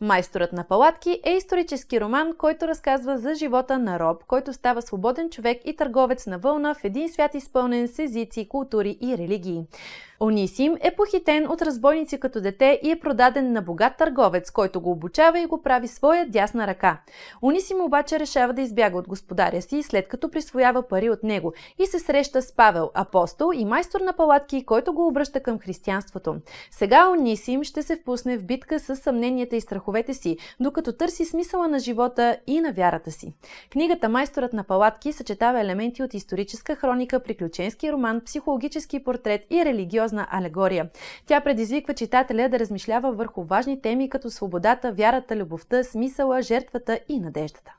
Майсторът на палатки е исторически роман, който разказва за живота на Роб, който става свободен човек и търговец на вълна в един свят изпълнен с езици, култури и религии. Онисим е похитен от разбойници като дете и е продаден на богат търговец, който го обучава и го прави своя дясна ръка. Онисим обаче решава да избяга от господаря си, след като присвоява пари от него и се среща с Павел, апостол и майстор на палатки, който го обръща към християнството. Сега Онисим ще се впусне в битка с съмненията и страховете си, докато търси смисъла на живота и на вярата си. Книгата Майсторът на палатки съчетава елементи от историческа хроника, приключенски роман, психологически портрет и религиозен религиозна алегория. Тя предизвиква читателя да размишлява върху важни теми като свободата, вярата, любовта, смисъла, жертвата и надеждата.